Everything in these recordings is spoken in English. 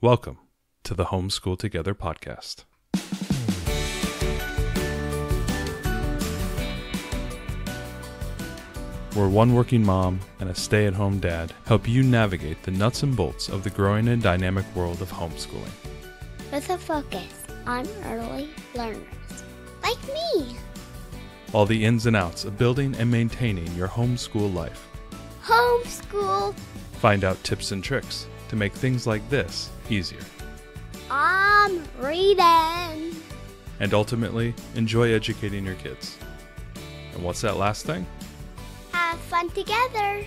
Welcome to the Homeschool Together podcast. Where one working mom and a stay at home dad help you navigate the nuts and bolts of the growing and dynamic world of homeschooling. With a focus on early learners, like me. All the ins and outs of building and maintaining your homeschool life. Homeschool! Find out tips and tricks to make things like this easier. I'm reading. And ultimately, enjoy educating your kids. And what's that last thing? Have fun together.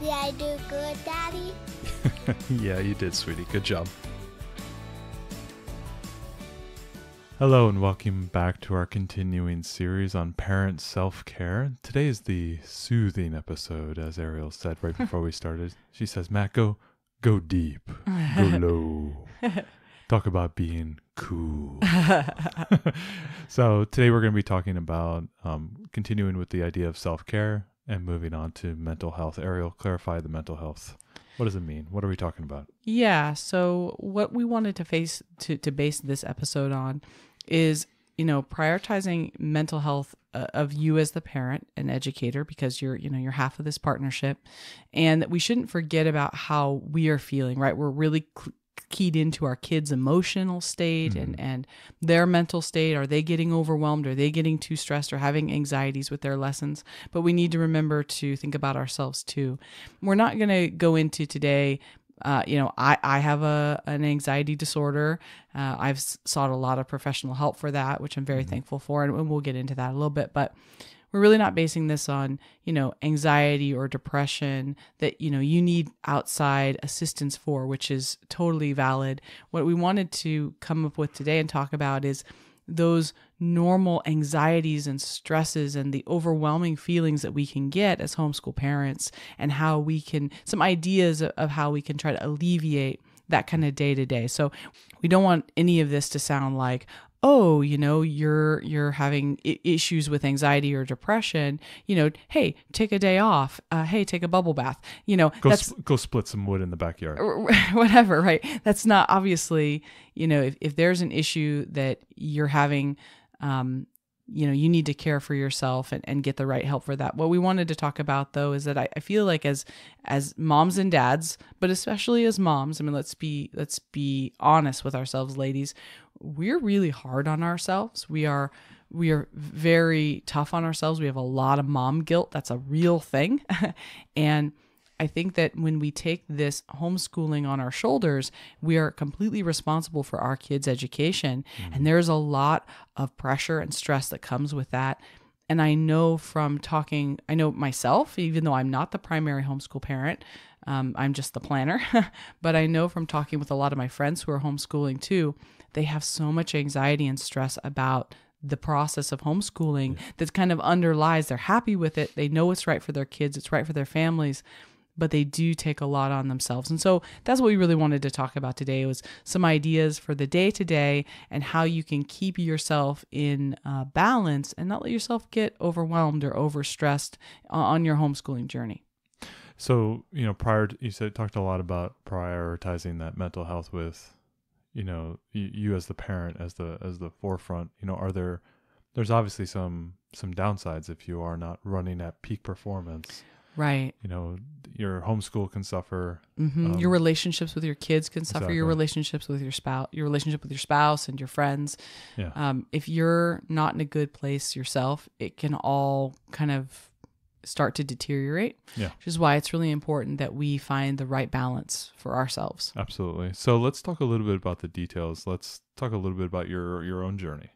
Did I do good, Daddy? yeah, you did, sweetie. Good job. Hello, and welcome back to our continuing series on parent self care. Today is the soothing episode, as Ariel said right before we started. She says, Matt, go, go deep, go low. Talk about being cool. so today we're going to be talking about um, continuing with the idea of self care and moving on to mental health. Ariel, clarify the mental health. What does it mean? What are we talking about? Yeah. So what we wanted to face to to base this episode on is you know prioritizing mental health uh, of you as the parent and educator because you're you know you're half of this partnership and that we shouldn't forget about how we are feeling right we're really keyed into our kids emotional state mm-hmm. and and their mental state are they getting overwhelmed are they getting too stressed or having anxieties with their lessons but we need to remember to think about ourselves too we're not going to go into today uh, you know, I, I have a an anxiety disorder. Uh, I've sought a lot of professional help for that, which I'm very mm-hmm. thankful for, and, and we'll get into that a little bit. But we're really not basing this on you know anxiety or depression that you know you need outside assistance for, which is totally valid. What we wanted to come up with today and talk about is those normal anxieties and stresses and the overwhelming feelings that we can get as homeschool parents and how we can some ideas of how we can try to alleviate that kind of day to day. So we don't want any of this to sound like oh you know you're you're having issues with anxiety or depression you know hey take a day off uh, hey take a bubble bath you know go, sp- go split some wood in the backyard whatever right that's not obviously you know if, if there's an issue that you're having um, you know you need to care for yourself and, and get the right help for that what we wanted to talk about though is that I, I feel like as as moms and dads but especially as moms i mean let's be let's be honest with ourselves ladies we're really hard on ourselves we are we are very tough on ourselves we have a lot of mom guilt that's a real thing and I think that when we take this homeschooling on our shoulders, we are completely responsible for our kids' education. Mm-hmm. And there's a lot of pressure and stress that comes with that. And I know from talking, I know myself, even though I'm not the primary homeschool parent, um, I'm just the planner. but I know from talking with a lot of my friends who are homeschooling too, they have so much anxiety and stress about the process of homeschooling yeah. that kind of underlies they're happy with it they know it's right for their kids it's right for their families but they do take a lot on themselves. And so that's what we really wanted to talk about today was some ideas for the day to day and how you can keep yourself in uh, balance and not let yourself get overwhelmed or overstressed on your homeschooling journey. So, you know, prior to, you said talked a lot about prioritizing that mental health with you know, you, you as the parent as the as the forefront, you know, are there there's obviously some some downsides if you are not running at peak performance. Right. You know, your homeschool can suffer. Mm-hmm. Um, your relationships with your kids can suffer. Exactly. Your relationships with your spouse, your relationship with your spouse and your friends. Yeah. Um, if you're not in a good place yourself, it can all kind of start to deteriorate. Yeah. Which is why it's really important that we find the right balance for ourselves. Absolutely. So let's talk a little bit about the details. Let's talk a little bit about your your own journey.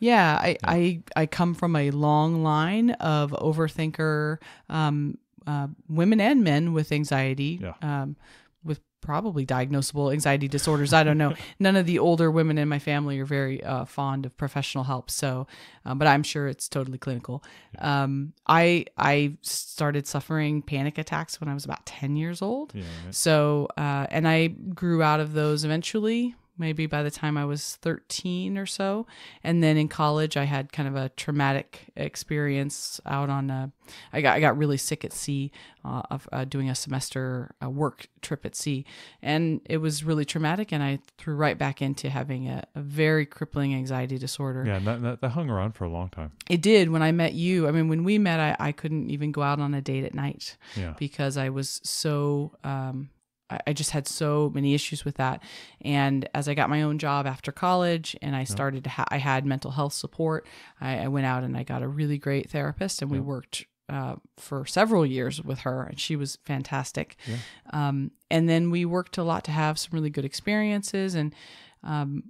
Yeah, I yeah. I, I come from a long line of overthinker, um, uh, women and men with anxiety, yeah. um, with probably diagnosable anxiety disorders. I don't know. None of the older women in my family are very uh, fond of professional help, so, uh, but I'm sure it's totally clinical. Yeah. Um, I I started suffering panic attacks when I was about ten years old. Yeah, right. So, uh, and I grew out of those eventually maybe by the time I was 13 or so. And then in college, I had kind of a traumatic experience out on a, I got, I got really sick at sea uh, of, uh, doing a semester a work trip at sea. And it was really traumatic. And I threw right back into having a, a very crippling anxiety disorder. Yeah, that, that, that, hung around for a long time. It did. When I met you, I mean, when we met, I, I couldn't even go out on a date at night yeah. because I was so um, I just had so many issues with that. And as I got my own job after college and I started to ha- I had mental health support, I, I, went out and I got a really great therapist and we worked uh, for several years with her and she was fantastic. Yeah. Um, and then we worked a lot to have some really good experiences and um,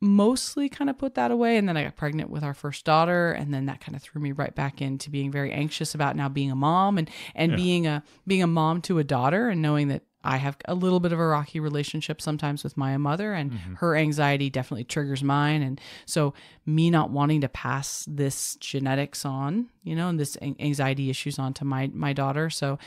mostly kind of put that away. And then I got pregnant with our first daughter, and then that kind of threw me right back into being very anxious about now being a mom and and yeah. being a being a mom to a daughter and knowing that I have a little bit of a rocky relationship sometimes with my mother, and mm-hmm. her anxiety definitely triggers mine. And so, me not wanting to pass this genetics on, you know, and this anxiety issues on to my my daughter. So,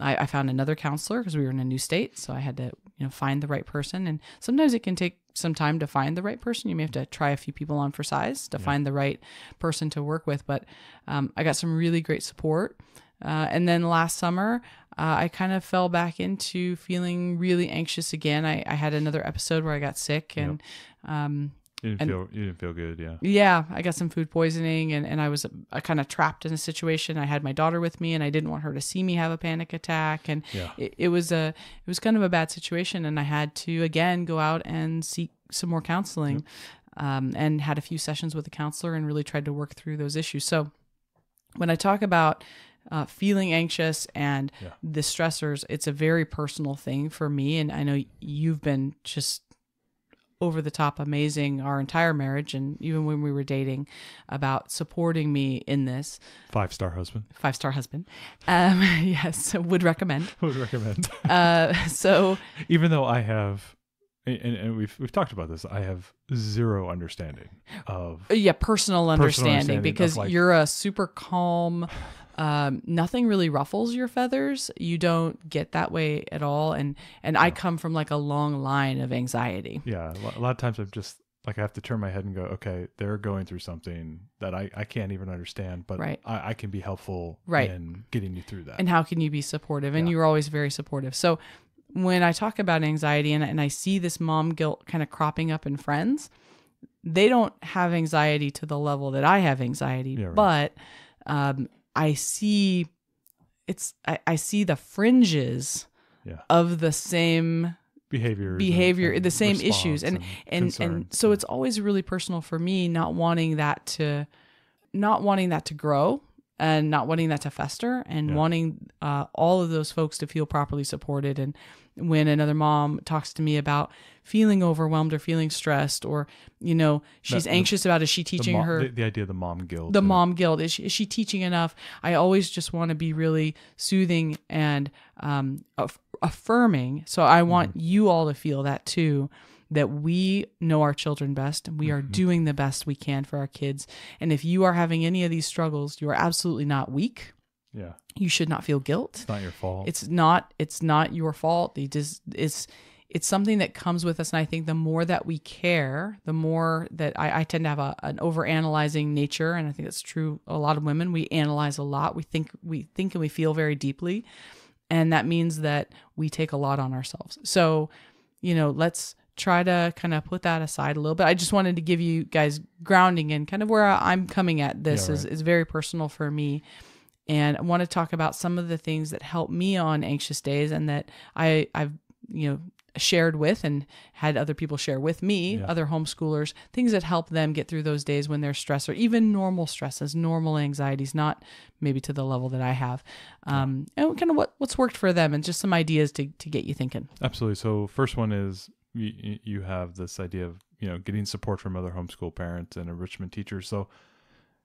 I, I found another counselor because we were in a new state, so I had to you know find the right person. And sometimes it can take some time to find the right person. You may have to try a few people on for size to yeah. find the right person to work with. But um, I got some really great support. Uh, and then last summer, uh, I kind of fell back into feeling really anxious again. I, I had another episode where I got sick and yep. um, you didn't and, feel you didn't feel good, yeah. Yeah, I got some food poisoning, and and I was uh, kind of trapped in a situation. I had my daughter with me, and I didn't want her to see me have a panic attack, and yeah. it, it, was a it was kind of a bad situation, and I had to again go out and seek some more counseling, yep. um, and had a few sessions with a counselor, and really tried to work through those issues. So when I talk about uh, feeling anxious and yeah. the stressors, it's a very personal thing for me. And I know you've been just over the top amazing our entire marriage and even when we were dating about supporting me in this five star husband five star husband um, yes would recommend would recommend uh, so even though i have and, and, we've we've talked about this. I have zero understanding of yeah personal, personal understanding, understanding because like, you're a super calm, um, nothing really ruffles your feathers. You don't get that way at all. And and yeah. I come from like a long line of anxiety. Yeah, a lot of times I've just like I have to turn my head and go, okay, they're going through something that I, I can't even understand, but right. I, I can be helpful right. in getting you through that. And how can you be supportive? And yeah. you're always very supportive. So when I talk about anxiety and, and I see this mom guilt kind of cropping up in friends, they don't have anxiety to the level that I have anxiety, yeah, right. but um, I see it's I, I see the fringes yeah. of the same behavior behavior and, the same issues and and and, and so it's always really personal for me not wanting that to not wanting that to grow and not wanting that to fester and yeah. wanting uh, all of those folks to feel properly supported and when another mom talks to me about feeling overwhelmed or feeling stressed or you know she's the, anxious about is she teaching the her the, the, idea of the mom guilt the mom guilt is she, is she teaching enough i always just want to be really soothing and um, affirming so i want mm-hmm. you all to feel that too that we know our children best and we are mm-hmm. doing the best we can for our kids and if you are having any of these struggles you are absolutely not weak yeah. You should not feel guilt. It's not your fault. It's not it's not your fault. It just it's it's something that comes with us. And I think the more that we care, the more that I, I tend to have a, an overanalyzing nature. And I think that's true. A lot of women, we analyze a lot. We think, we think and we feel very deeply. And that means that we take a lot on ourselves. So, you know, let's try to kind of put that aside a little bit. I just wanted to give you guys grounding in kind of where I'm coming at this yeah, right. is, is very personal for me. And I want to talk about some of the things that help me on anxious days and that I, I've, you know, shared with and had other people share with me, yeah. other homeschoolers, things that help them get through those days when they're stressed or even normal stresses, normal anxieties, not maybe to the level that I have. Um, and kind of what, what's worked for them and just some ideas to, to get you thinking. Absolutely. So, first one is you, you have this idea of, you know, getting support from other homeschool parents and enrichment teachers. So,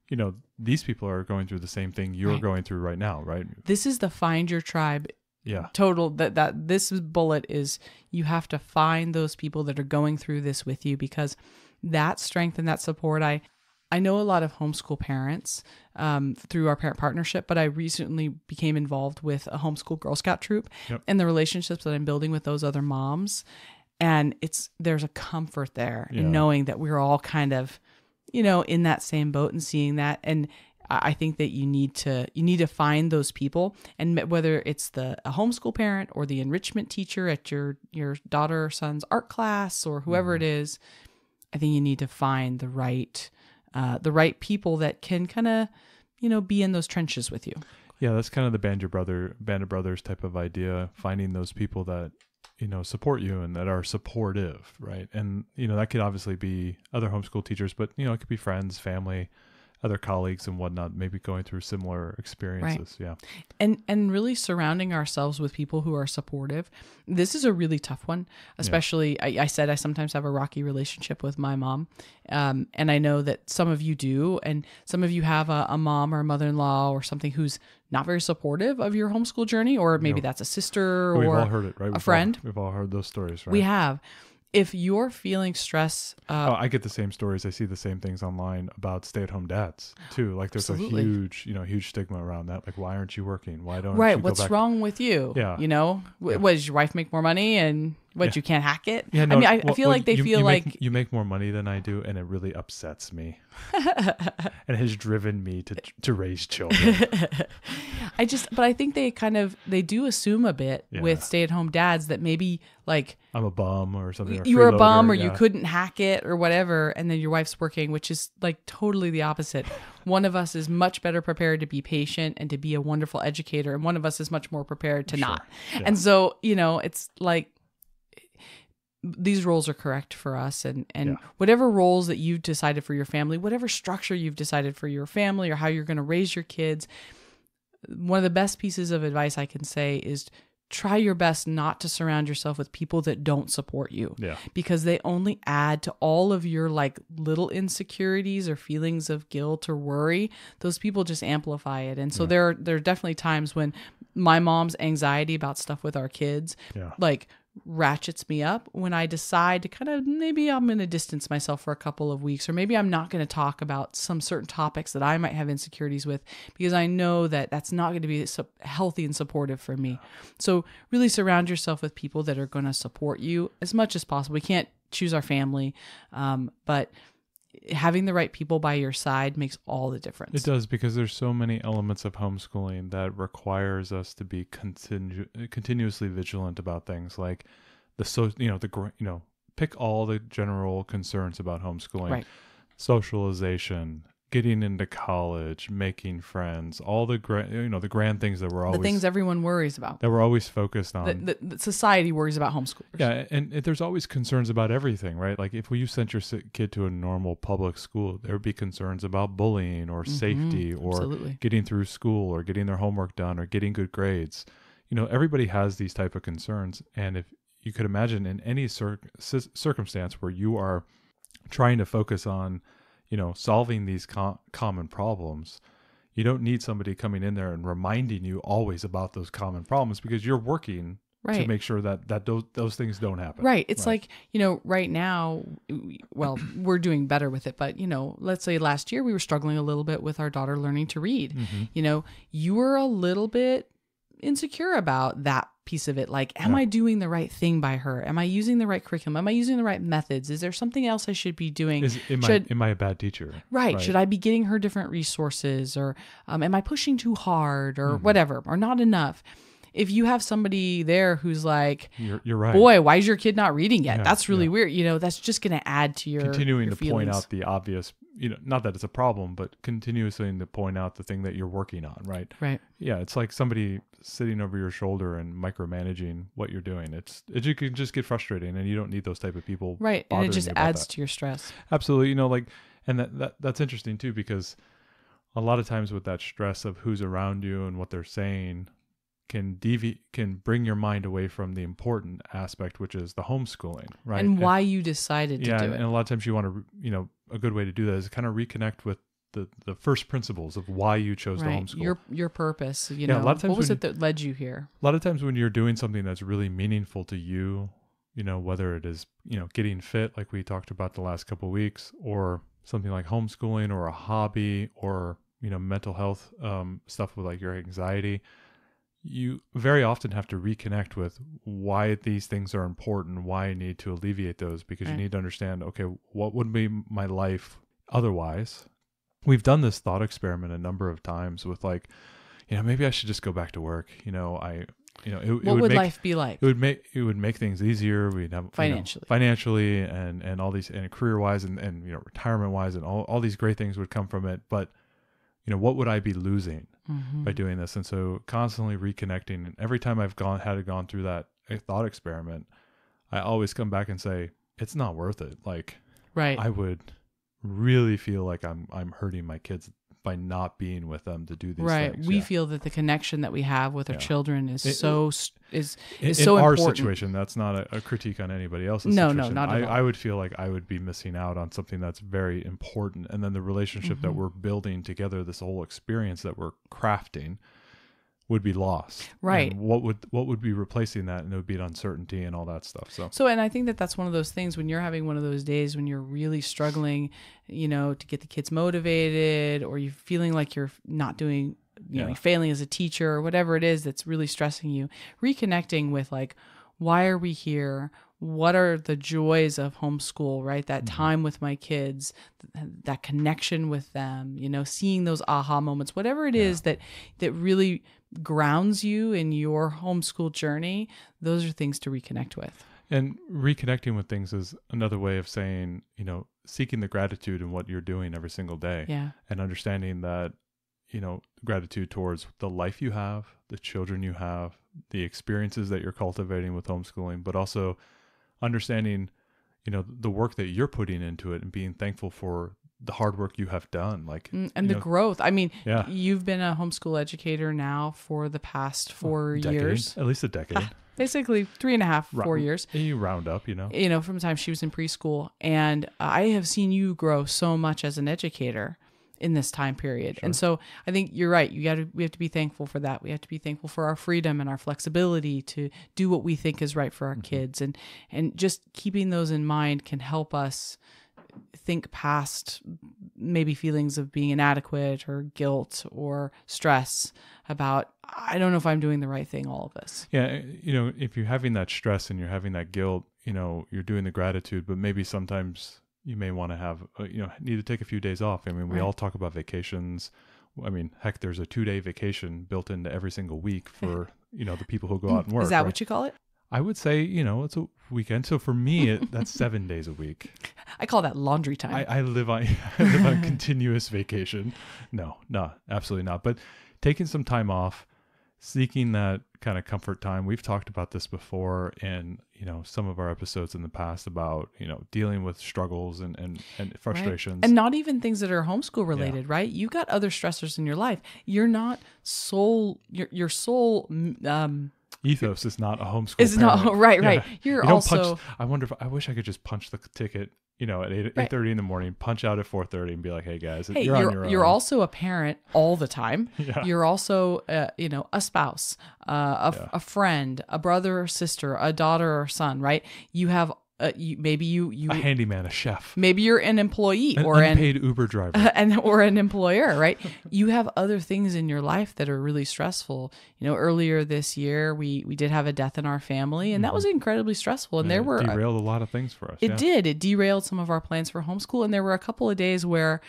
you know, these people are going through the same thing you're right. going through right now, right? This is the find your tribe. Yeah. Total that that this bullet is you have to find those people that are going through this with you because that strength and that support I I know a lot of homeschool parents um, through our parent partnership, but I recently became involved with a homeschool Girl Scout troop yep. and the relationships that I'm building with those other moms. And it's there's a comfort there yeah. in knowing that we're all kind of you know, in that same boat and seeing that. And I think that you need to you need to find those people, and whether it's the a homeschool parent or the enrichment teacher at your your daughter or son's art class or whoever mm-hmm. it is, I think you need to find the right uh, the right people that can kind of you know be in those trenches with you. Yeah, that's kind of the Band your Brother Band of Brothers type of idea, finding those people that you know support you and that are supportive right and you know that could obviously be other homeschool teachers but you know it could be friends family other colleagues and whatnot, maybe going through similar experiences. Right. Yeah. And and really surrounding ourselves with people who are supportive. This is a really tough one, especially yeah. I, I, said I sometimes have a rocky relationship with my mom. Um, and I know that some of you do, and some of you have a, a mom or mother in law or something who's not very supportive of your homeschool journey, or maybe that's a sister or we've all heard it, right? a we've friend. All, we've all heard those stories, right? We have if you're feeling stress, uh, oh, I get the same stories. I see the same things online about stay-at-home dads too. Like there's absolutely. a huge, you know, huge stigma around that. Like, why aren't you working? Why don't right? what's wrong with you? Yeah, you know, w- yeah. does your wife make more money and what yeah. you can't hack it? Yeah, no, I mean, I, well, I feel well, like they you, feel you like make, you make more money than I do, and it really upsets me, and has driven me to to raise children. I just, but I think they kind of they do assume a bit yeah. with stay at home dads that maybe like I'm a bum or something. Or you were a bum, or yeah. you couldn't hack it, or whatever, and then your wife's working, which is like totally the opposite. one of us is much better prepared to be patient and to be a wonderful educator, and one of us is much more prepared to sure. not. And so you know, it's like these roles are correct for us and and yeah. whatever roles that you've decided for your family whatever structure you've decided for your family or how you're going to raise your kids one of the best pieces of advice i can say is try your best not to surround yourself with people that don't support you yeah. because they only add to all of your like little insecurities or feelings of guilt or worry those people just amplify it and so yeah. there are there are definitely times when my mom's anxiety about stuff with our kids yeah. like ratchets me up when I decide to kind of maybe I'm going to distance myself for a couple of weeks, or maybe I'm not going to talk about some certain topics that I might have insecurities with because I know that that's not going to be healthy and supportive for me. So, really surround yourself with people that are going to support you as much as possible. We can't choose our family, um, but having the right people by your side makes all the difference. It does because there's so many elements of homeschooling that requires us to be continu- continuously vigilant about things like the so you know the you know pick all the general concerns about homeschooling. Right. Socialization, getting into college, making friends, all the grand, you know, the grand things that we're always the things everyone worries about that we're always focused on. The, the, the society worries about homeschoolers. Yeah, and, there's always concerns about everything, right? Like if you sent your kid to a normal public school, there would be concerns about bullying or mm-hmm, safety or absolutely. getting through school or getting their homework done or getting good grades. You know, everybody has these type of concerns, and if you could imagine in any cir- circumstance where you are trying to focus on you know, solving these common problems, you don't need somebody coming in there and reminding you always about those common problems because you're working right. to make sure that that those, those things don't happen. Right. It's right. like, you know, right now well, we're doing better with it, but you know, let's say last year we were struggling a little bit with our daughter learning to read. Mm-hmm. You know, you were a little bit insecure about that piece of it like am yeah. i doing the right thing by her am i using the right curriculum am i using the right methods is there something else i should be doing is, am, should, I, am I a bad teacher right, right, should i be getting her different resources or um, am i pushing too hard or mm-hmm. whatever or not enough if you have somebody there who's like, you're, you're right. Boy, why is your kid not reading yet? Yeah, that's really yeah. weird. You know, that's just going to add to your continuing your to feelings. point out the obvious. You know, not that it's a problem, but continuously to point out the thing that you're working on, right? Right. Yeah, it's like somebody sitting over your shoulder and micromanaging what you're doing. It's it you can just get frustrating, and you don't need those type of people. Right, and it just adds that. to your stress. Absolutely, you know, like, and that, that that's interesting too because a lot of times with that stress of who's around you and what they're saying can devi- can bring your mind away from the important aspect, which is the homeschooling, right? And why and, you decided to do and, it. And a lot of times you want to, you know, a good way to do that is kind of reconnect with the the first principles of why you chose right. the homeschool. Your your purpose, you yeah, know. A lot of times what was it that led you here? A lot of times when you're doing something that's really meaningful to you, you know, whether it is, you know, getting fit like we talked about the last couple weeks or something like homeschooling or a hobby or, you know, mental health um, stuff with like your anxiety you very often have to reconnect with why these things are important, why I need to alleviate those, because right. you need to understand okay, what would be my life otherwise? We've done this thought experiment a number of times with like, you know, maybe I should just go back to work. You know, I, you know, it, what it would, would make, life be like? It would make it would make things easier. We'd have financially, you know, financially, and and all these and career wise, and and you know, retirement wise, and all all these great things would come from it. But you know, what would I be losing? mm-hmm. by doing this. And so constantly reconnecting. And every time I've gone had gone through that eh, thought experiment, I always come back and say, it's not worth it. Like right. I would really feel like I'm I'm hurting my kids by not being with them to do these right. things. Right. We yeah. feel that the connection that we have with our yeah. children is it, so is is in so in our important. situation. That's not a, a, critique on anybody else's. No, situation. no, not I, at all. I would feel like I would be missing out on something that's very important, and then the relationship mm-hmm. that we're building together, this whole experience that we're crafting, would be lost right and what would what would be replacing that and it would be an uncertainty and all that stuff so so and i think that that's one of those things when you're having one of those days when you're really struggling you know to get the kids motivated or you're feeling like you're not doing you yeah. know failing as a teacher or whatever it is that's really stressing you reconnecting with like why are we here what are the joys of homeschool, right? That mm-hmm. time with my kids, th- that connection with them, you know, seeing those aha moments, whatever it yeah. is that that really grounds you in your homeschool journey, those are things to reconnect with. And reconnecting with things is another way of saying, you know, seeking the gratitude in what you're doing every single day. Yeah. And understanding that, you know, gratitude towards the life you have, the children you have, the experiences that you're cultivating with homeschooling, but also understanding you know the work that you're putting into it and being thankful for the hard work you have done like mm, and the know, growth i mean yeah. you've been a homeschool educator now for the past four years at least a decade ah, basically three and a half, four years you round up you know you know from the time she was in preschool and i have seen you grow so much as an educator in this time period. Sure. And so I think you're right. You got to we have to be thankful for that. We have to be thankful for our freedom and our flexibility to do what we think is right for our mm-hmm. kids and and just keeping those in mind can help us think past maybe feelings of being inadequate or guilt or stress about I don't know if I'm doing the right thing all of this. Yeah, eh, you know, if you're having that stress and you're having that guilt, you know, you're doing the gratitude, but maybe sometimes you may want to have uh, you know need to take a few days off. I mean, we right. all talk about vacations. I mean, heck, there's a two day vacation built into every single week for you know the people who go mm, out and work. Is that right? what you call it? I would say you know it's a weekend. So for me, it, that's seven days a week. I call that laundry time. I, I live on I live on continuous vacation. No, no, absolutely not. But taking some time off seeking that kind of comfort time. We've talked about this before in, you know, some of our episodes in the past about, you know, dealing with struggles and, and, and frustrations. Right. And not even things that are homeschool related, yeah. right? You got other stressors in your life. You're not soul, your, your soul, mm, um, ethos is not a homeschool. It's parent. not right, right. Yeah. You're you also. Punch, I wonder if I wish I could just punch the ticket you know, at 8, right. 8.30 in the morning, punch out at 4.30 and be like, hey, guys, hey, you're, you're, on your own. You're also a parent all the time. yeah. You're also, uh, you know, a spouse, uh, a, yeah. a friend, a brother or sister, a daughter or son, right? You have uh, you, maybe you you a handyman, a chef. Maybe you're an employee an or unpaid an Uber driver, and or an employer, right? you have other things in your life that are really stressful. You know, earlier this year we we did have a death in our family, and mm-hmm. that was incredibly stressful. And, and there were derailed a, a, lot of things for us. It yeah. did. It derailed some of our plans for homeschool, and there were a couple of days where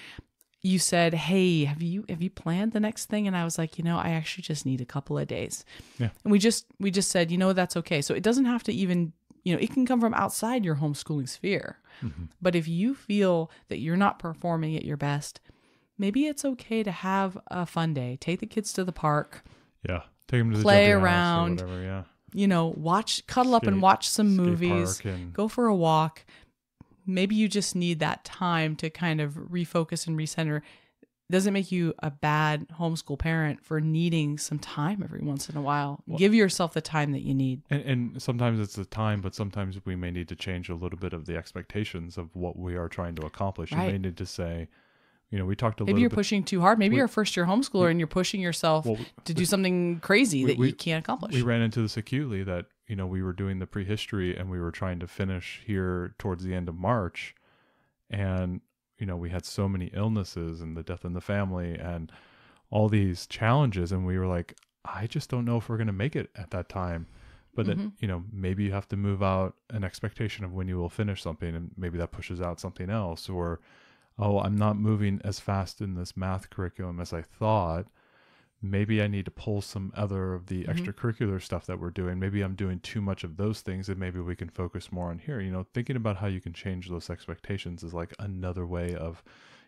you said, "Hey, have you have you planned the next thing?" And I was like, "You know, I actually just need a couple of days." Yeah. And we just we just said, "You know, that's okay." So it doesn't have to even you know, it can come from outside your homeschooling sphere. Mm-hmm. But if you feel that you're not performing at your best, maybe it's okay to have a fun day. Take the kids to the park. Yeah. Take them to play around. Whatever, yeah. You know, watch, cuddle skate, up and watch some movies. And... Go for a walk. Maybe you just need that time to kind of refocus and recenter doesn't make you a bad homeschool parent for needing some time every once in a while. Well, Give yourself the time that you need. And, and, sometimes it's the time, but sometimes we may need to change a little bit of the expectations of what we are trying to accomplish. Right. You may need to say, you know, we talked a maybe little. Maybe you're bit, pushing too hard. Maybe we, you're a first year homeschooler we, and you're pushing yourself well, to do something crazy we, that you can't accomplish. We ran into this acutely that you know we were doing the prehistory and we were trying to finish here towards the end of March, and you know we had so many illnesses and the death in the family and all these challenges and we were like i just don't know if we're going to make it at that time but mm-hmm. then you know maybe you have to move out an expectation of when you will finish something and maybe that pushes out something else or oh i'm not moving as fast in this math curriculum as i thought maybe I need to pull some other of the mm-hmm. extracurricular stuff that we're doing. Maybe I'm doing too much of those things and maybe we can focus more on here. You know, thinking about how you can change those expectations is like another way of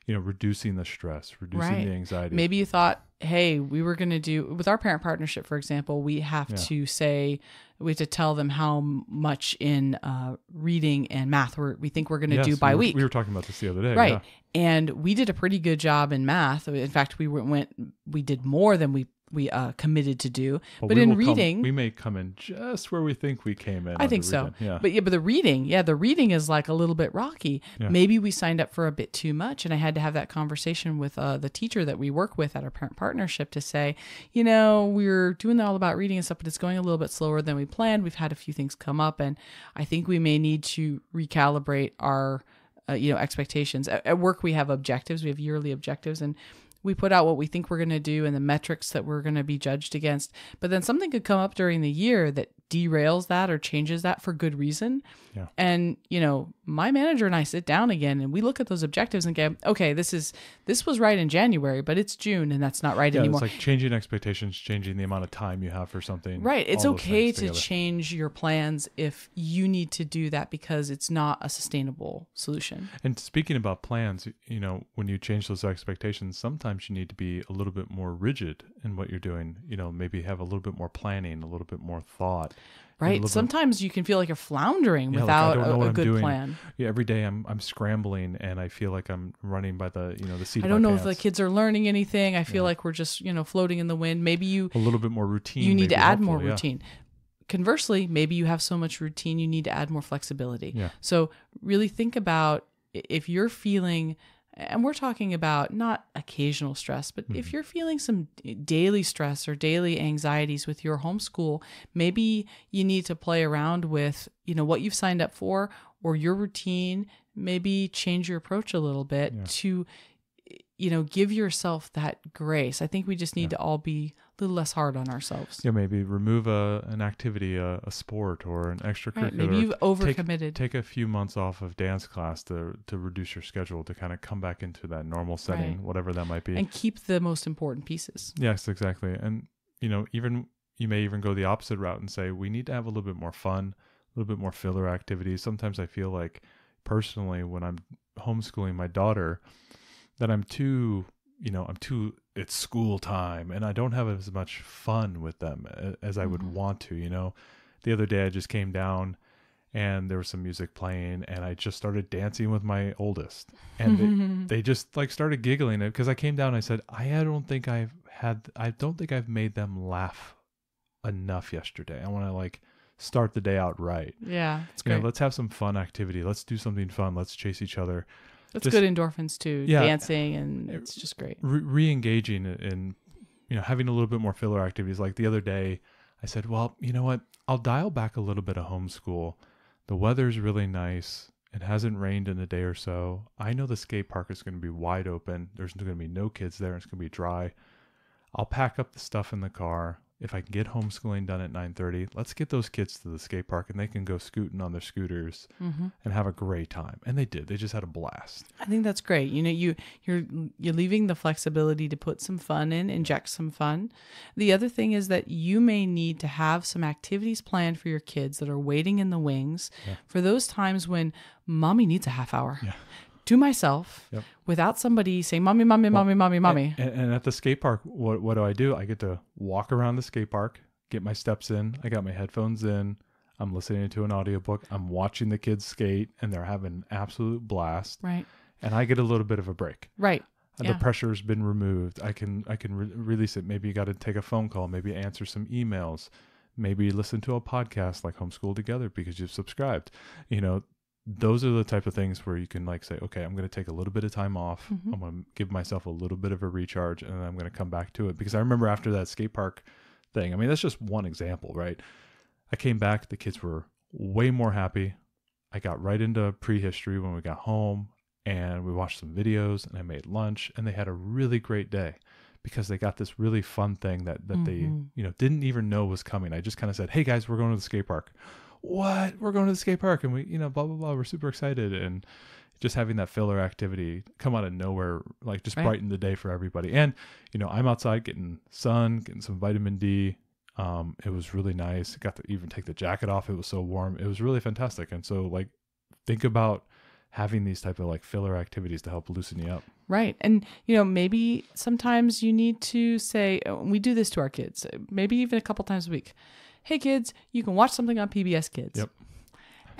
you know, reducing the stress, reducing right. the anxiety. Maybe you thought, hey, we were going to do, with our parent partnership, for example, we have yeah. to say, we have to tell them how much in uh, reading and math we're, we think we're going to yes, do by we were, week. We were talking about this the other day. Right. Yeah. And we did a pretty good job in math. In fact, we went, we did more than we we uh, committed to do. Well, but in reading, come, we may come in just where we think we came in. I think so. Yeah. But yeah, but the reading, yeah, the reading is like a little bit rocky. Yeah. Maybe we signed up for a bit too much, and I had to have that conversation with uh, the teacher that we work with at our parent partnership to say, you know, we're doing all about reading and stuff, but it's going a little bit slower than we planned. We've had a few things come up, and I think we may need to recalibrate our. Uh, you know expectations at, at work we have objectives we have yearly objectives and we put out what we think we're going to do and the metrics that we're going to be judged against. But then something could come up during the year that derails that or changes that for good reason. Yeah. And, you know, my manager and I sit down again and we look at those objectives and go, okay, this is this was right in January, but it's June and that's not right yeah, anymore. It's like changing expectations, changing the amount of time you have for something. Right. It's okay to change your plans if you need to do that because it's not a sustainable solution. And speaking about plans, you know, when you change those expectations, sometimes you need to be a little bit more rigid in what you're doing. You know, maybe have a little bit more planning, a little bit more thought Right. Sometimes like, you can feel like you're floundering yeah, without like a, a good doing. plan. Yeah. Every day I'm I'm scrambling and I feel like I'm running by the you know the seat. I don't know pants. if the kids are learning anything. I feel yeah. like we're just you know floating in the wind. Maybe you a little bit more routine. You need to add helpful, more routine. Yeah. Conversely, maybe you have so much routine you need to add more flexibility. Yeah. So really think about if you're feeling and we're talking about not occasional stress, but mm-hmm. if you're feeling some daily stress or daily anxieties with your homeschool, maybe you need to play around with, you know, what you've signed up for or your routine, maybe change your approach a little bit yeah. to you know, give yourself that grace. I think we just need yeah. to all be little less hard on ourselves. Yeah, maybe remove a an activity, a, a sport, or an extracurricular. Right, maybe you've overcommitted. Take, take, a few months off of dance class to to reduce your schedule to kind of come back into that normal setting, right. whatever that might be, and keep the most important pieces. Yes, exactly. And you know, even you may even go the opposite route and say we need to have a little bit more fun, a little bit more filler activities. Sometimes I feel like personally when I'm homeschooling my daughter that I'm too you know, I'm too, it's school time and I don't have as much fun with them as I would mm-hmm. want to, you know. The other day I just came down and there was some music playing and I just started dancing with my oldest and they, they just like started giggling it because I came down and I said, I don't think I've had, I don't think I've made them laugh enough yesterday. I want to like, start the day out right. Yeah. It's great. Know, let's have some fun activity. Let's do something fun. Let's chase each other. It's just, good endorphins too. Yeah, dancing and it's just great. Re engaging and you know having a little bit more filler activities. Like the other day, I said, "Well, you know what? I'll dial back a little bit of homeschool. The weather's really nice. It hasn't rained in a day or so. I know the skate park is going to be wide open. There's going to be no kids there. It's going to be dry. I'll pack up the stuff in the car if I can get homeschooling done at 9:30, let's get those kids to the skate park and they can go scooting on their scooters mm-hmm. and have a great time. And they did. They just had a blast. I think that's great. You know, you you're you're leaving the flexibility to put some fun in, inject some fun. The other thing is that you may need to have some activities planned for your kids that are waiting in the wings yeah. for those times when mommy needs a half hour. Yeah to myself yep. without somebody saying, mommy, mommy, well, mommy, mommy, mommy. And, and, at the skate park, what, what do I do? I get to walk around the skate park, get my steps in. I got my headphones in. I'm listening to an audiobook. I'm watching the kids skate and they're having an absolute blast. Right. And I get a little bit of a break. Right. Uh, yeah. The pressure's been removed. I can I can re- release it. Maybe you got to take a phone call. Maybe answer some emails maybe listen to a podcast like homeschool together because you've subscribed you know those are the type of things where you can like say, okay, I'm going to take a little bit of time off. Mm-hmm. I'm going to give myself a little bit of a recharge, and I'm going to come back to it. Because I remember after that skate park thing. I mean, that's just one example, right? I came back. The kids were way more happy. I got right into prehistory when we got home, and we watched some videos, and I made lunch, and they had a really great day because they got this really fun thing that that mm-hmm. they you know didn't even know was coming. I just kind of said, "Hey guys, we're going to the skate park." what? We're going to the skate park and we, you know, blah, blah, blah. We're super excited. And just having that filler activity come out of nowhere, like just right. brighten the day for everybody. And, you know, I'm outside getting sun, getting some vitamin D. Um, it was really nice. Got to even take the jacket off. It was so warm. It was really fantastic. And so like, think about having these type of like filler activities to help loosen you up. Right. And, you know, maybe sometimes you need to say, uh, we do this to our kids, uh, maybe even a couple times a week hey kids, you can watch something on PBS Kids. Yep.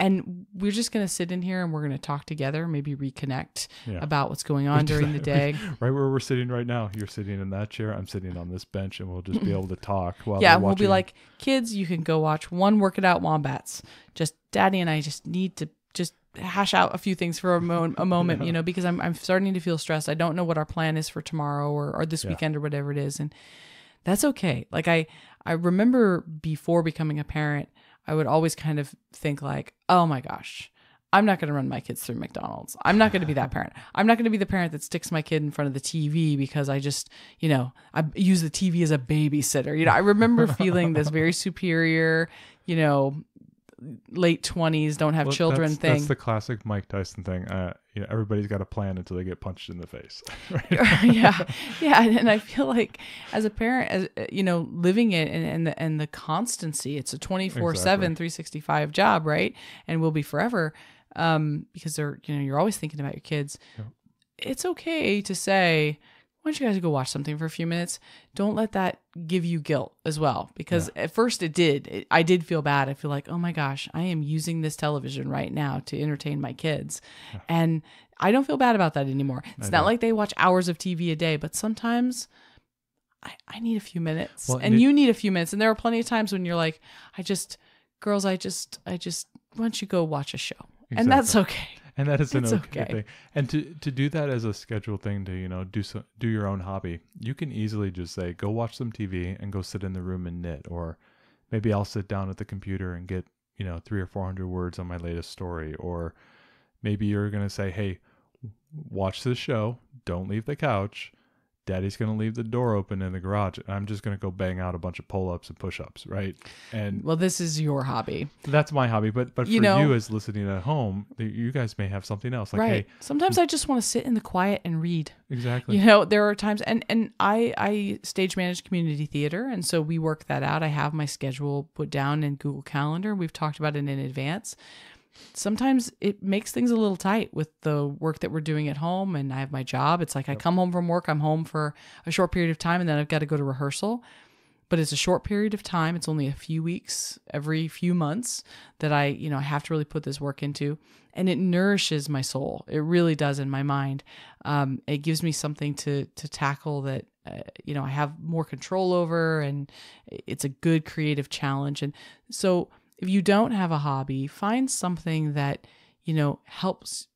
And we're just going to sit in here and we're going to talk together, maybe reconnect yeah. about what's going on during the day. right where we're sitting right now. You're sitting in that chair. I'm sitting on this bench and we'll just be able to talk. While yeah. We'll be like, kids, you can go watch one it out wombats. Just daddy and I just need to just hash out a few things for a, mo- a moment, yeah. you know, because I'm, I'm starting to feel stressed. I don't know what our plan is for tomorrow or, or this yeah. weekend or whatever it is. And, that's okay. Like I I remember before becoming a parent, I would always kind of think like, "Oh my gosh, I'm not going to run my kids through McDonald's. I'm not going to be that parent. I'm not going to be the parent that sticks my kid in front of the TV because I just, you know, I use the TV as a babysitter. You know, I remember feeling this very superior, you know, late 20s don't have well, children that's, thing that's the classic mike tyson thing uh, you know everybody's got a plan until they get punched in the face yeah yeah and i feel like as a parent as uh, you know living it and and the, and the constancy it's a 24 exactly. 7 365 job right and will be forever um because they're you know you're always thinking about your kids yeah. it's okay to say Want you guys go watch something for a few minutes? Don't let that give you guilt as well. Because yeah. at first it did. It, I did feel bad. I feel like, oh my gosh, I am using this television right now to entertain my kids. Yeah. And I don't feel bad about that anymore. It's I not do like they watch hours of TV a day, but sometimes I, I need a few minutes. Well, and you need a few minutes. And there are plenty of times when you're like, I just, girls, I just, I just, why don't you go watch a show? Exactly. And that's okay and that is an okay, okay, thing. And to to do that as a scheduled thing to you know do so, do your own hobby, you can easily just say go watch some TV and go sit in the room and knit, or maybe I'll sit down at the computer and get you know three or four hundred words on my latest story, or maybe you're gonna say hey, watch this show, don't leave the couch, daddy's going to leave the door open in the garage and i'm just going to go bang out a bunch of pull-ups and push-ups right and well this is your hobby that's my hobby but but you for know, you as listening at home you guys may have something else like right. hey sometimes i just want to sit in the quiet and read exactly you know there are times and and i i stage manage community theater and so we work that out i have my schedule put down in google calendar we've talked about it in advance sometimes it makes things a little tight with the work that we're doing at home and I have my job. It's like yep. I come home from work, I'm home for a short period of time and then I've got to go to rehearsal. But it's a short period of time. It's only a few weeks every few months that I, you know, I have to really put this work into. And it nourishes my soul. It really does in my mind. Um, it gives me something to to tackle that uh, you know I have more control over, and it's a good creative challenge. And so if you don't have a hobby, find something that, you know, helps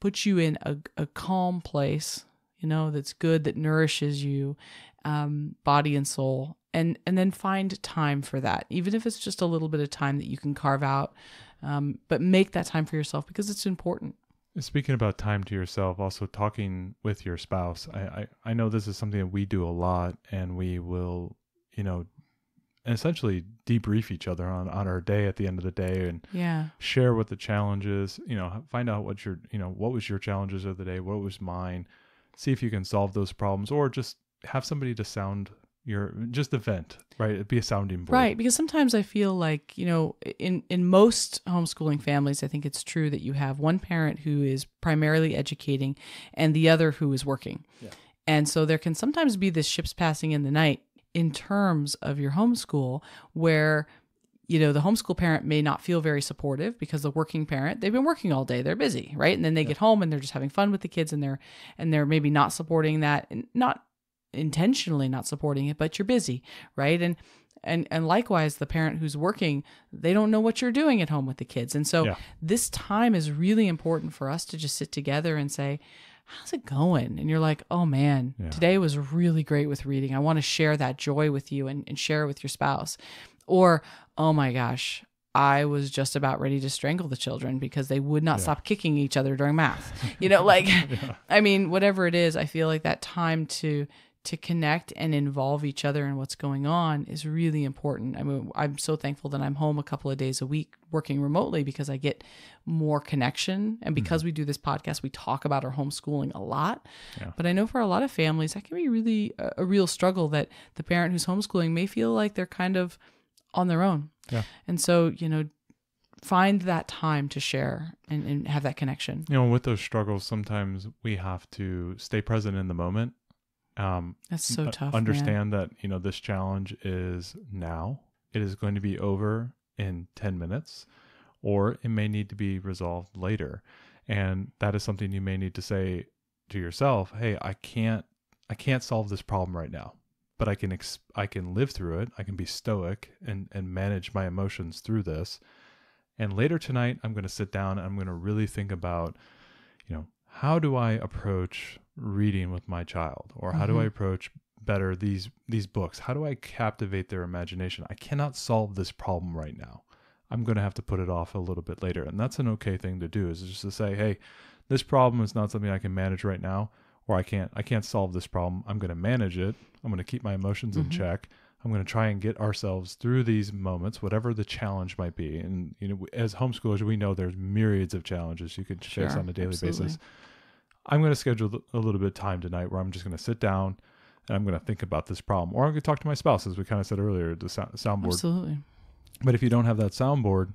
put you in a, a calm place, you know, that's good, that nourishes you, um, body and soul. And, and then find time for that, even if it's just a little bit of time that you can carve out. Um, but make that time for yourself because it's important. Speaking about time to yourself, also talking with your spouse, I, I, I know this is something that we do a lot and we will, you know, essentially debrief each other on on our day at the end of the day and yeah share what the challenges you know find out what your you know what was your challenges of the day what was mine see if you can solve those problems or just have somebody to sound your just a vent right it'd be a sounding board right because sometimes i feel like you know in in most homeschooling families i think it's true that you have one parent who is primarily educating and the other who is working yeah. and so there can sometimes be this ships passing in the night in terms of your homeschool where you know the homeschool parent may not feel very supportive because the working parent they've been working all day they're busy right and then they yeah. get home and they're just having fun with the kids and they're and they're maybe not supporting that and not intentionally not supporting it but you're busy right and and and likewise the parent who's working they don't know what you're doing at home with the kids and so yeah. this time is really important for us to just sit together and say how's it going? And you're like, oh man, yeah. today was really great with reading. I want to share that joy with you and, and share with your spouse. Or, oh my gosh, I was just about ready to strangle the children because they would not yeah. stop kicking each other during math. You know, like, yeah. I mean, whatever it is, I feel like that time to to connect and involve each other in what's going on is really important. I mean, I'm so thankful that I'm home a couple of days a week working remotely because I get more connection. And mm-hmm. because mm-hmm. we do this podcast, we talk about our homeschooling a lot. Yeah. But I know for a lot of families, that can be really a, a real struggle that the parent who's homeschooling may feel like they're kind of on their own. Yeah. And so, you know, find that time to share and, and have that connection. You know, with those struggles, sometimes we have to stay present in the moment um, That's so uh, tough. Understand man. that you know this challenge is now. It is going to be over in ten minutes, or it may need to be resolved later, and that is something you may need to say to yourself. Hey, I can't, I can't solve this problem right now, but I can, ex- I can live through it. I can be stoic and and manage my emotions through this. And later tonight, I'm going to sit down. I'm going to really think about, you know, how do I approach reading with my child or how mm-hmm. do I mm-hmm. approach better these these books? How do I captivate their imagination? I cannot solve this problem right now. I'm going to have to put it off a little bit later. And that's an okay thing to do is just to say, "Hey, this problem is not something I can manage right now or I can't I can't solve this problem. I'm going to manage it. I'm going to keep my emotions mm-hmm. in check." I'm going to try and get ourselves through these moments, whatever the challenge might be. And you know, as homeschoolers, we know there's myriads of challenges you can sure, face on a daily absolutely. basis. I'm going to schedule a little bit of time tonight where I'm just going to sit down and I'm going to think about this problem, or I'm going to talk to my spouse, as we kind of said earlier, the sound, soundboard. Absolutely. But if you don't have that soundboard,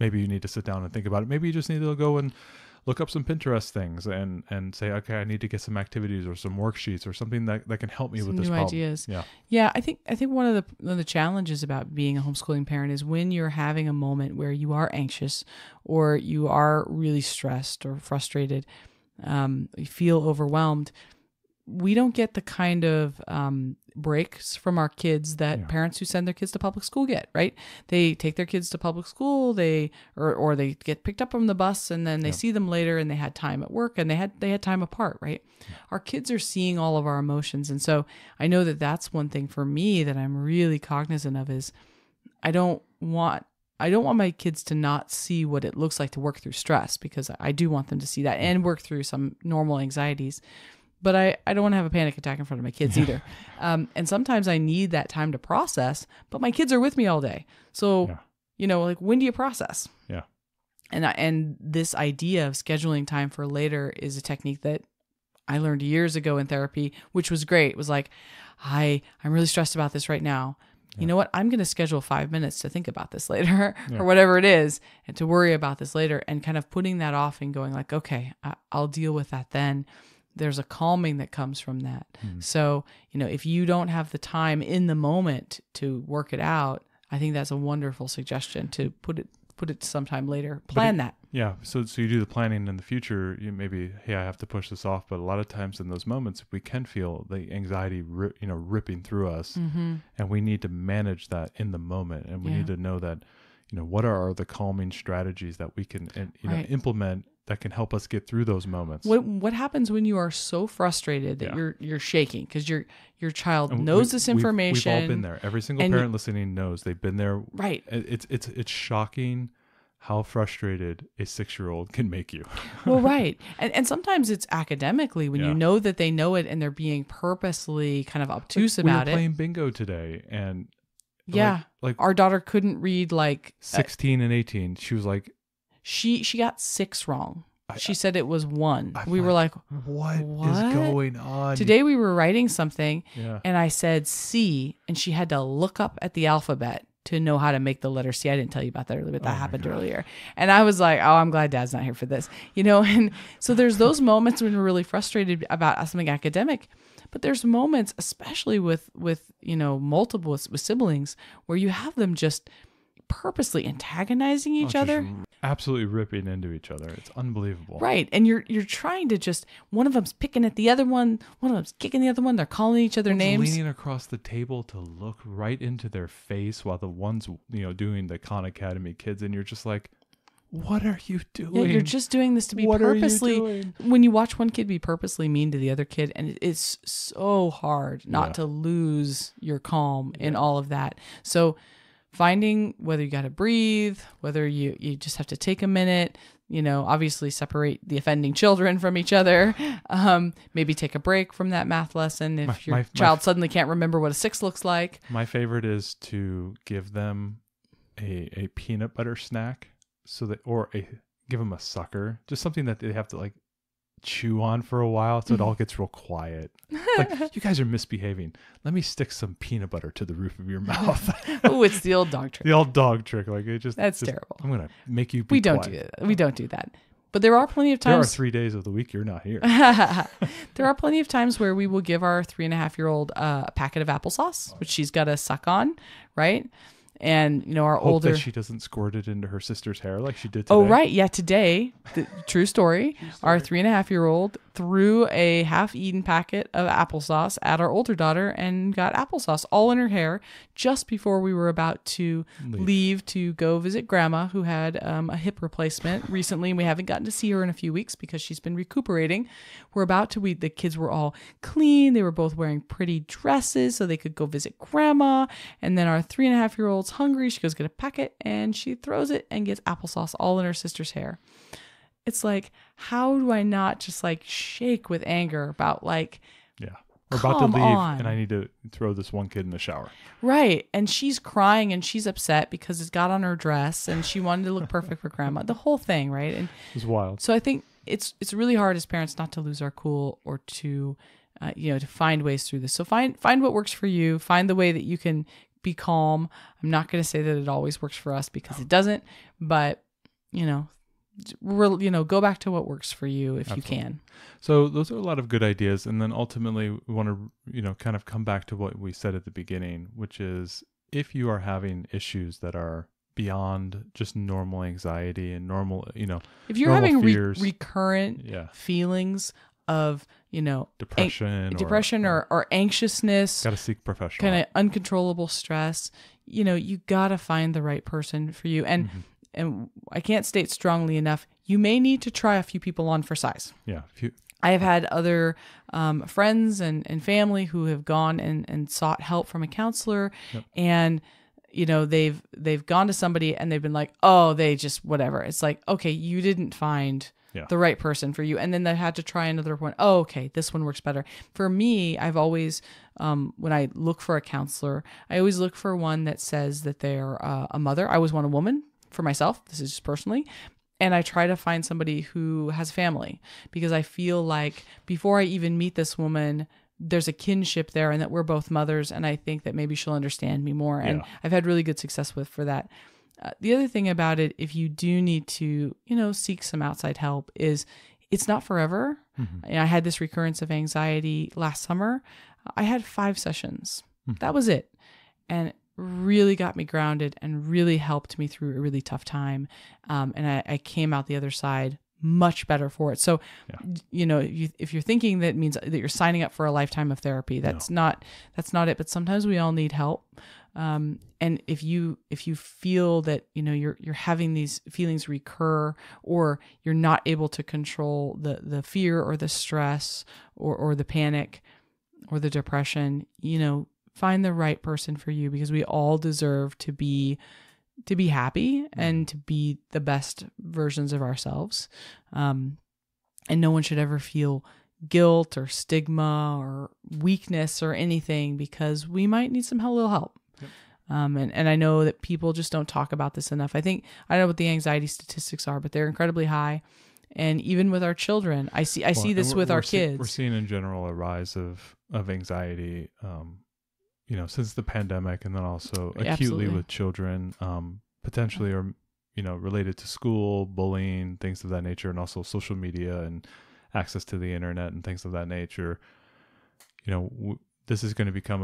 maybe you need to sit down and think about it. Maybe you just need to go and look up some Pinterest things and and say, okay, I need to get some activities or some worksheets or something that, that can help me some with this new problem. ideas. Yeah, yeah. I think I think one of the one of the challenges about being a homeschooling parent is when you're having a moment where you are anxious or you are really stressed or frustrated, um, you feel overwhelmed we don't get the kind of um, breaks from our kids that yeah. parents who send their kids to public school get. Right? They take their kids to public school, they or or they get picked up from the bus, and then they yeah. see them later, and they had time at work, and they had they had time apart. Right? Yeah. Our kids are seeing all of our emotions, and so I know that that's one thing for me that I'm really cognizant of is I don't want I don't want my kids to not see what it looks like to work through stress because I do want them to see that and work through some normal anxieties but I, I don't want to have a panic attack in front of my kids either. Um, and sometimes I need that time to process, but my kids are with me all day. So, yeah. you know, like when do you process? Yeah. And I, and this idea of scheduling time for later is a technique that I learned years ago in therapy, which was great. It was like, I I'm really stressed about this right now. You know what? I'm going to schedule five minutes to think about this later yeah. or whatever it is and to worry about this later and kind of putting that off and going like, okay, I, I'll deal with that then there's a calming that comes from that. Mm-hmm. So, you know, if you don't have the time in the moment to work it out, I think that's a wonderful suggestion to put it put it sometime later. Plan it, that. Yeah. So so you do the planning in the future. You maybe hey, I have to push this off. But a lot of times in those moments, we can feel the anxiety, ri- you know, ripping through us, mm-hmm. and we need to manage that in the moment. And we yeah. need to know that, you know, what are the calming strategies that we can you know right. implement that can help us get through those moments. What what happens when you are so frustrated that yeah. you're you're shaking because your your child and knows this information? We've, we've, all been there. Every single parent listening knows they've been there. Right. It's it's it's shocking how frustrated a six year old can make you. well, right. And, and sometimes it's academically when yeah. you know that they know it and they're being purposely kind of obtuse like, about we were it. playing bingo today and yeah. Like, like, our daughter couldn't read like uh, 16 and 18. She was like, she she got six wrong. I, she said it was one. I'm we like, were like, what, what is going on? Today we were writing something, yeah. and I said C, and she had to look up at the alphabet to know how to make the letter C. I didn't tell you about that earlier, but that oh happened earlier. And I was like, oh, I'm glad dad's not here for this. You know, and so there's those moments when we're really frustrated about something academic. But there's moments, especially with with you know multiple with, with siblings, where you have them just purposely antagonizing each oh, other absolutely ripping into each other it's unbelievable right and you're you're trying to just one of them's picking at the other one one of them's kicking the other one they're calling each other one's names leaning across the table to look right into their face while the one's you know doing the khan academy kids and you're just like what are you doing? Yeah, you're just doing this to be what purposely. You when you watch one kid be purposely mean to the other kid, and it's so hard not yeah. to lose your calm in all of that. So finding whether you got to breathe, whether you, you just have to take a minute, you know, obviously separate the offending children from each other. Um, maybe take a break from that math lesson if my, your my, child my, suddenly can't remember what a six looks like. My favorite is to give them a, a peanut butter snack so that, or a, give them a sucker, just something that they have to like chew on for a while so it all gets real quiet. Like, you guys are misbehaving. Let me stick some peanut butter to the roof of your mouth. oh, it's the old dog trick. The old dog trick. Like it just That's just, terrible. I'm gonna make you We don't quiet. do that. We don't do that. But there are plenty of times There are three days of the week you're not here. there are plenty of times where we will give our three and a half year old uh, a packet of applesauce, which she's gotta suck on, right? and you know our Hope older that she doesn't squirt it into her sister's hair like she did oh, today. oh right yeah today the, true story our three and a half year old threw a half eaten packet of applesauce at our older daughter and got applesauce all in her hair just before we were about to leave, leave to go visit grandma, who had um, a hip replacement recently. And we haven't gotten to see her in a few weeks because she's been recuperating. We're about to, we, the kids were all clean. They were both wearing pretty dresses so they could go visit grandma. And then our three and a half year old's hungry. She goes get a packet and she throws it and gets applesauce all in her sister's hair it's like, how do I not just like shake with anger about like, yeah, we're about to leave on. and I need to throw this one kid in the shower. Right. And she's crying and she's upset because it's got on her dress and she wanted to look perfect for grandma. The whole thing, right? And it's wild. So I think it's it's really hard as parents not to lose our cool or to uh, you know to find ways through this. So find find what works for you. Find the way that you can be calm. I'm not going to say that it always works for us because it doesn't, but you know, you know go back to what works for you if Absolutely. you can so those are a lot of good ideas and then ultimately we want to you know kind of come back to what we said at the beginning which is if you are having issues that are beyond just normal anxiety and normal you know if you're having re- recurrent yeah. feelings of you know depression an- depression or, or, or anxiousness gotta seek professional kind of uncontrollable stress you know you gotta find the right person for you and mm-hmm and I can't state strongly enough, you may need to try a few people on for size. Yeah. Few. I have had other um, friends and, and family who have gone and, and sought help from a counselor yep. and you know they've they've gone to somebody and they've been like oh they just whatever it's like okay you didn't find yeah. the right person for you and then they had to try another one oh okay this one works better for me i've always um, when i look for a counselor i always look for one that says that they're uh, a mother i always want a woman for myself. This is just personally. And I try to find somebody who has family because I feel like before I even meet this woman, there's a kinship there and that we're both mothers. And I think that maybe she'll understand me more. And I've had really good success with for that. Uh, the other thing about it, if you do need to, you know, seek some outside help, is it's not forever. Mm-hmm. I had this recurrence of anxiety last summer. I had five sessions. Mm-hmm. That was it. And really got me grounded and really helped me through a really tough time. Um, and I, I, came out the other side much better for it. So, yeah. you know, you, if you're thinking that means that you're signing up for a lifetime of therapy, that's no. not that's not it. But sometimes we all need help. Um, and if you if you feel that you know you're you're having these feelings recur, or you're not able to control the the fear or the stress or or the panic or the depression, you know, find the right person for you because we all deserve to be to be happy mm-hmm. and to be the best versions of ourselves. Um, and no one should ever feel guilt or stigma or weakness or anything because we might need some little help. Um, and, and I know that people just don't talk about this enough. I think, I don't know what the anxiety statistics are, but they're incredibly high. And even with our children, I see, I well, see this with our see, kids. We're seeing in general a rise of, of anxiety, um, you know since the pandemic and then also acutely Absolutely. with children um, potentially or you know related to school bullying things of that nature and also social media and access to the internet and things of that nature you know w- this is going to become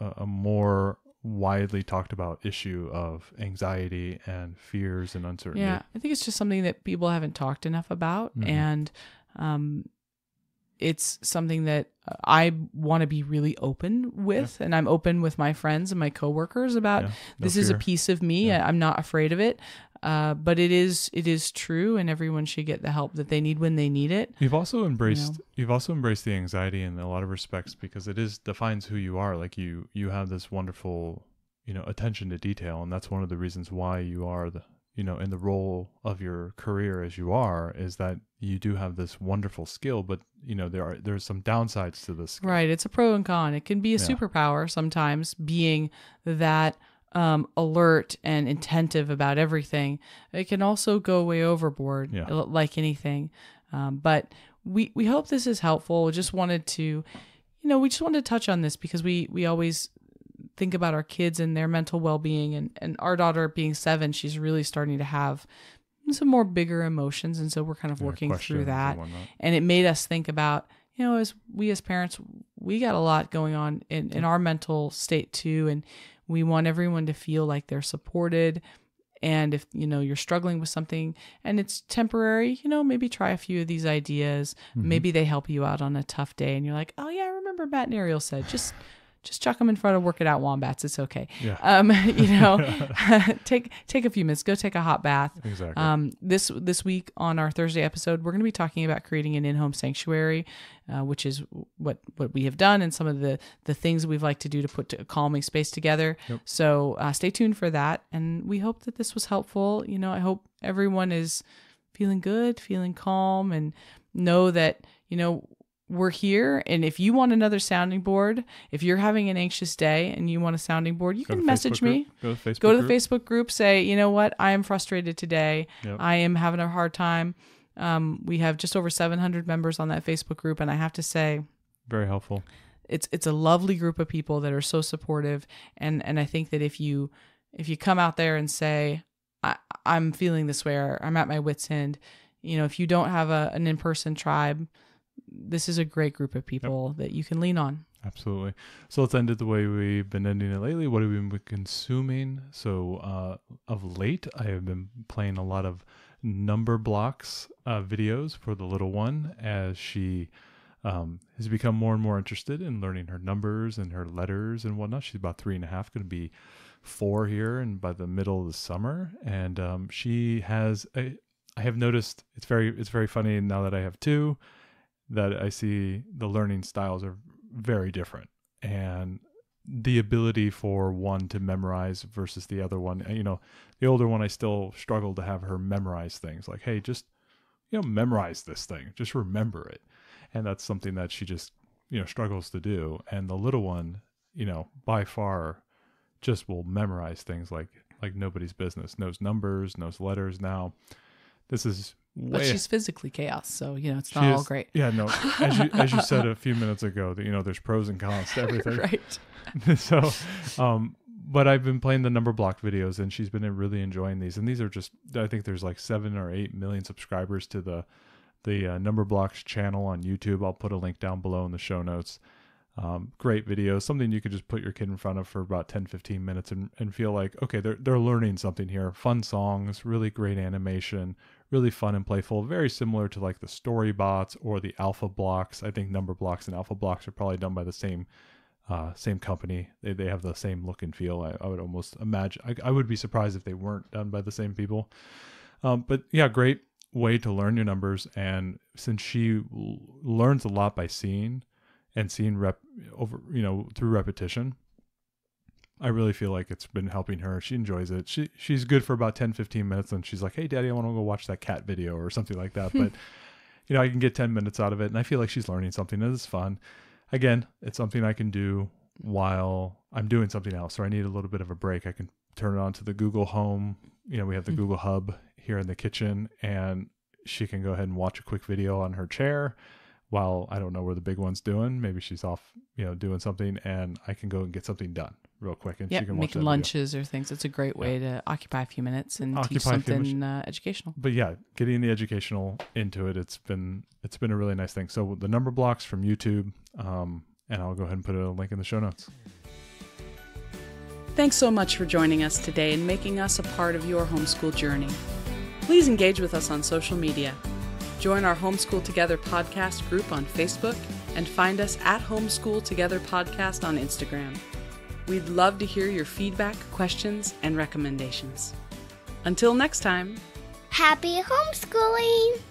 a, a more widely talked about issue of anxiety and fears and uncertainty yeah i think it's just something that people haven't talked enough about mm-hmm. and um, it's something that uh, I want to be really open with, yeah. and I'm open with my friends and my coworkers about yeah, no this fear. is a piece of me. Yeah. I'm not afraid of it, uh, but it is it is true, and everyone should get the help that they need when they need it. You've also embraced you know? you've also embraced the anxiety in a lot of respects because it is defines who you are. Like you you have this wonderful you know attention to detail, and that's one of the reasons why you are the you know in the role of your career as you are is that you do have this wonderful skill but you know there are there's some downsides to this skill. right it's a pro and con it can be a yeah. superpower sometimes being that um, alert and attentive about everything it can also go way overboard yeah. like anything um, but we we hope this is helpful just wanted to you know we just wanted to touch on this because we we always think about our kids and their mental well-being and, and our daughter being seven she's really starting to have some more bigger emotions and so we're kind of yeah, working through that and, it made us think about you know as we as parents we got a lot going on in, in our mental state too and we want everyone to feel like they're supported and if you know you're struggling with something and it's temporary you know maybe try a few of these ideas mm-hmm. maybe they help you out on a tough day and you're like oh yeah i remember matt and ariel said just just chuck them in front of work it out wombats. It's okay. Yeah. Um, you know, take take a few minutes, go take a hot bath. Exactly. Um, this this week on our Thursday episode, we're going to be talking about creating an in-home sanctuary, uh, which is what what we have done and some of the the things we've liked to do to put a calming space together. Yep. So uh, stay tuned for that, and we hope that this was helpful. You know, I hope everyone is feeling good, feeling calm, and know that you know we're here and if you want another sounding board if you're having an anxious day and you want a sounding board you go can message facebook me group. go to, facebook go to the facebook group say you know what i am frustrated today yep. i am having a hard time um, we have just over 700 members on that facebook group and i have to say very helpful it's it's a lovely group of people that are so supportive and and i think that if you if you come out there and say I, i'm feeling this way or i'm at my wits end you know if you don't have a, an in-person tribe this is a great group of people yep. that you can lean on. Absolutely. So let's end it the way we've been ending it lately. What have we been consuming? So uh, of late, I have been playing a lot of number blocks uh, videos for the little one as she um, has become more and more interested in learning her numbers and her letters and whatnot. She's about three and a half, going to be four here, and by the middle of the summer, and um, she has. A, I have noticed it's very it's very funny now that I have two that I see the learning styles are very different and the ability for one to memorize versus the other one. You know, the older one, I still struggle to have her memorize things like, hey, just, you know, memorize this thing, just remember it. And that's something that she just, you know, struggles to do. And the little one, you know, by far just will memorize things like, like nobody's business, knows numbers, knows letters now. This is but she's physically chaos, so you know it's not all great. Yeah, no. As you as you said a few minutes ago, that you know there's pros and cons to everything. right. so, um, but I've been playing the number block videos, and she's been really enjoying these. And these are just I think there's like seven or eight million subscribers to the the uh, number blocks channel on YouTube. I'll put a link down below in the show notes. Um, great videos, something you could just put your kid in front of for about 10, 15 minutes and, and feel like, okay, they're, they're learning something here. Fun songs, really great animation, really fun and playful, very similar to like the story bots or the alpha blocks. I think number blocks and alpha blocks are probably done by the same uh, same company. They, they have the same look and feel. I, I would almost imagine, I, I, would be surprised if they weren't done by the same people. Um, but yeah, great way to learn your numbers. And since she l- learns a lot by seeing and seeing rep over, you know, through repetition, I really feel like it's been helping her. She enjoys it. She she's good for about 10, 15 minutes and she's like, Hey daddy, I want to go watch that cat video or something like that. But you know, I can get 10 minutes out of it and I feel like she's learning something that is fun. Again, it's something I can do while I'm doing something else or I need a little bit of a break. I can turn it on to the Google Home. You know, we have the hmm. Google Hub here in the kitchen and she can go ahead and watch a quick video on her chair while I don't know where the big one's doing. Maybe she's off, you know, doing something and I can go and get something done real quick, and yep, she can make lunches video. or things. It's a great way yeah. to occupy a few minutes and occupy teach something uh, educational. But yeah, getting the educational into it, it's been it's been a really nice thing. So the number blocks from YouTube, um, and I'll go ahead and put a link in the show notes. Thanks so much for joining us today and making us a part of your homeschool journey. Please engage with us on social media. Join our Homeschool Together podcast group on Facebook and find us at Homeschool Together Podcast on Instagram. We'd love to hear your feedback, questions, and recommendations. Until next time, happy homeschooling!